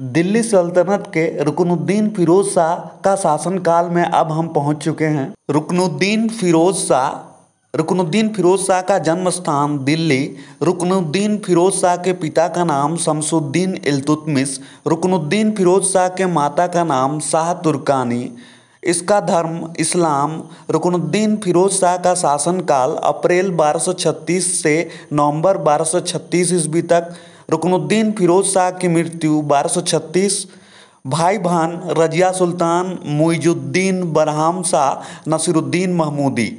दिल्ली सल्तनत के रुकनुद्दीन फिरोज शाह का शासनकाल में अब हम पहुंच चुके हैं रुकनुद्दीन फिरोज शाह रुकनुद्दीन फिरोज शाह का जन्म स्थान दिल्ली रुकनुद्दीन फिरोज शाह के पिता का नाम शमसुद्दीन इल्तुतमिस रुकनुद्दीन फिरोज शाह के माता का नाम शाह तुर्कानी इसका धर्म इस्लाम रुकनुद्दीन फिरोज शाह का शासनकाल अप्रैल 1236 से नवंबर 1236 ईस्वी तक रुकनुद्दीन फिरोज शाह की मृत्यु 1236 भाई बहन रजिया सुल्तान मुइजुद्दीन बरहाम शाह नसीरुद्दीन महमूदी